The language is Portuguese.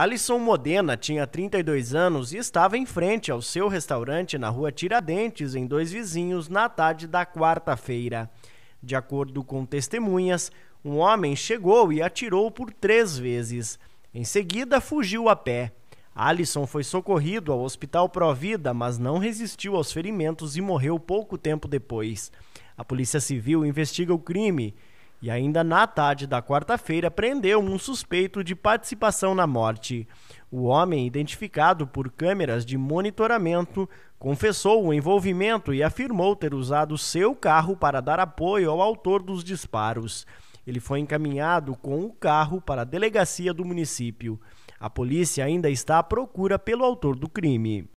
Alisson Modena tinha 32 anos e estava em frente ao seu restaurante na rua Tiradentes, em Dois Vizinhos, na tarde da quarta-feira. De acordo com testemunhas, um homem chegou e atirou por três vezes. Em seguida, fugiu a pé. Alisson foi socorrido ao Hospital Provida, mas não resistiu aos ferimentos e morreu pouco tempo depois. A Polícia Civil investiga o crime e ainda na tarde da quarta-feira prendeu um suspeito de participação na morte. O homem, identificado por câmeras de monitoramento, confessou o envolvimento e afirmou ter usado seu carro para dar apoio ao autor dos disparos. Ele foi encaminhado com o carro para a delegacia do município. A polícia ainda está à procura pelo autor do crime.